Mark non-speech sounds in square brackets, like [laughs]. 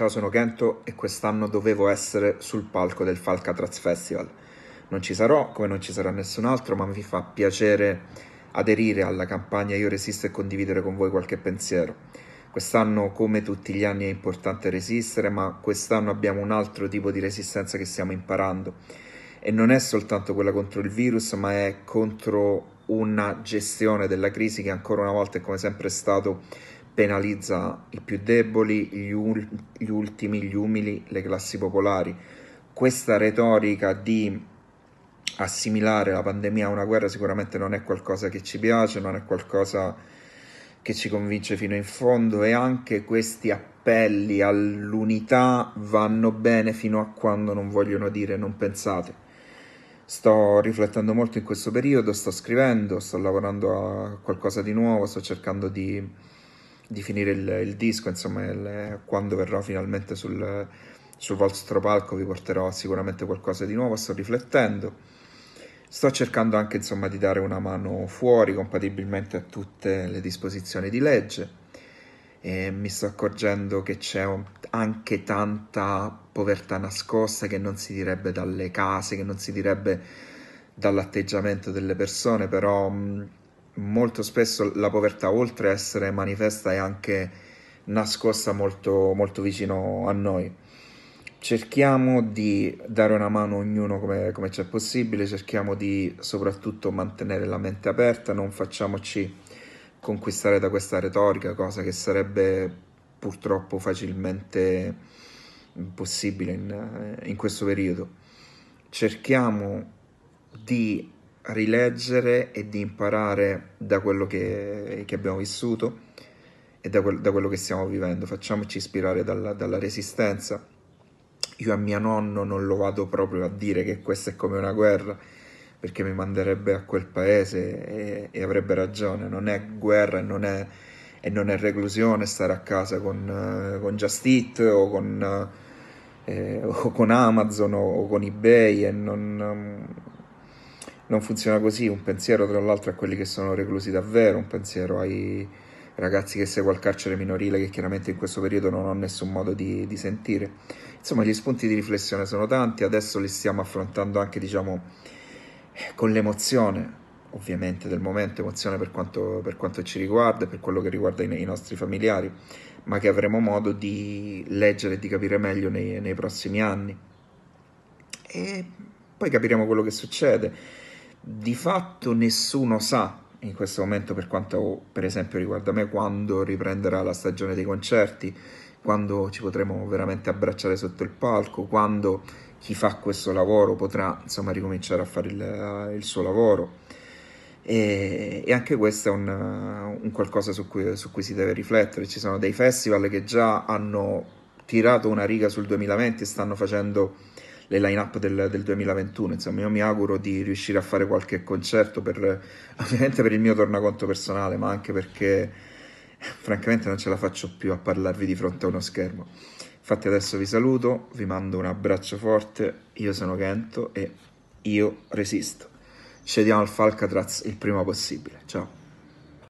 Ciao, sono Kento e quest'anno dovevo essere sul palco del Falcatraz Festival. Non ci sarò, come non ci sarà nessun altro, ma mi fa piacere aderire alla campagna Io resisto e condividere con voi qualche pensiero. Quest'anno, come tutti gli anni, è importante resistere, ma quest'anno abbiamo un altro tipo di resistenza che stiamo imparando. E non è soltanto quella contro il virus, ma è contro una gestione della crisi che ancora una volta è come sempre stato penalizza i più deboli, gli, ul- gli ultimi, gli umili, le classi popolari. Questa retorica di assimilare la pandemia a una guerra sicuramente non è qualcosa che ci piace, non è qualcosa che ci convince fino in fondo e anche questi appelli all'unità vanno bene fino a quando non vogliono dire non pensate. Sto riflettendo molto in questo periodo, sto scrivendo, sto lavorando a qualcosa di nuovo, sto cercando di di finire il, il disco, insomma, il, quando verrò finalmente sul, sul vostro palco vi porterò sicuramente qualcosa di nuovo, sto riflettendo. Sto cercando anche insomma, di dare una mano fuori compatibilmente a tutte le disposizioni di legge e mi sto accorgendo che c'è anche tanta povertà nascosta che non si direbbe dalle case, che non si direbbe dall'atteggiamento delle persone, però mh, molto spesso la povertà, oltre a essere manifesta, è anche nascosta molto, molto vicino a noi. Cerchiamo di dare una mano a ognuno come, come c'è possibile, cerchiamo di soprattutto mantenere la mente aperta, non facciamoci conquistare da questa retorica, cosa che sarebbe purtroppo facilmente possibile in, in questo periodo. Cerchiamo di rileggere e di imparare da quello che, che abbiamo vissuto e da, quel, da, quello che stiamo vivendo. Facciamoci ispirare dalla, dalla, resistenza. Io a mio nonno non lo vado proprio a dire che questa è come una guerra, perché mi manderebbe a quel paese e, e avrebbe ragione. Non è guerra non è, e non è reclusione stare a casa con, con Just Eat o con, eh, o con Amazon o, o, con eBay e non non funziona così, un pensiero tra l'altro a quelli che sono reclusi davvero, un pensiero ai ragazzi che seguono il carcere minorile che chiaramente in questo periodo non ho nessun modo di, di sentire. Insomma gli spunti di riflessione sono tanti, adesso li stiamo affrontando anche diciamo con l'emozione, ovviamente del momento, emozione per quanto, per quanto, ci riguarda e per quello che riguarda i, i, nostri familiari, ma che avremo modo di leggere e di capire meglio nei, nei prossimi anni. E poi capiremo quello che succede di fatto nessuno sa in questo momento per quanto per esempio riguarda me quando riprenderà la stagione dei concerti quando ci potremo veramente abbracciare sotto il palco quando chi fa questo lavoro potrà insomma ricominciare a fare il, il suo lavoro e, e, anche questo è un, un qualcosa su cui, su cui si deve riflettere ci sono dei festival che già hanno tirato una riga sul 2020 e stanno facendo le line-up del, del, 2021. Insomma, io mi auguro di riuscire a fare qualche concerto, per, [laughs] ovviamente per il mio tornaconto personale, ma anche perché francamente non ce la faccio più a parlarvi di fronte a uno schermo. Infatti adesso vi saluto, vi mando un abbraccio forte, io sono Kento e io resisto. Scendiamo al Falcatraz il prima possibile. Ciao!